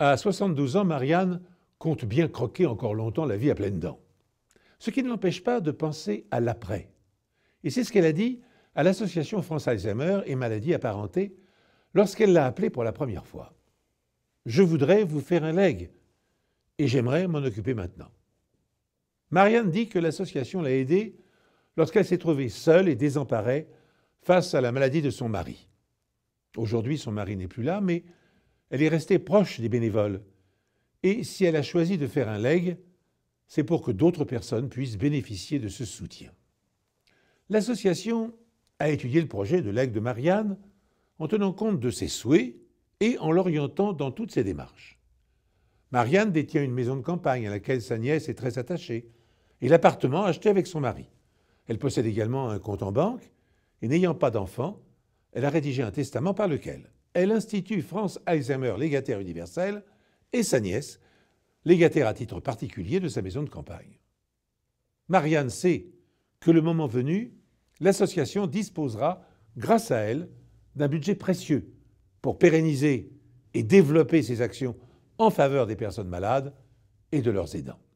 À 72 ans, Marianne compte bien croquer encore longtemps la vie à pleines dents. Ce qui ne l'empêche pas de penser à l'après. Et c'est ce qu'elle a dit à l'association France Alzheimer et maladies apparentées lorsqu'elle l'a appelée pour la première fois. Je voudrais vous faire un leg et j'aimerais m'en occuper maintenant. Marianne dit que l'association l'a aidée lorsqu'elle s'est trouvée seule et désemparée face à la maladie de son mari. Aujourd'hui, son mari n'est plus là, mais elle est restée proche des bénévoles. Et si elle a choisi de faire un leg, c'est pour que d'autres personnes puissent bénéficier de ce soutien. L'association a étudié le projet de legs de Marianne en tenant compte de ses souhaits et en l'orientant dans toutes ses démarches. Marianne détient une maison de campagne à laquelle sa nièce est très attachée et l'appartement acheté avec son mari. Elle possède également un compte en banque et n'ayant pas d'enfant, elle a rédigé un testament par lequel elle institue France Alzheimer légataire universel et sa nièce, légataire à titre particulier de sa maison de campagne. Marianne sait que le moment venu, l'association disposera, grâce à elle, d'un budget précieux pour pérenniser et développer ses actions en faveur des personnes malades et de leurs aidants.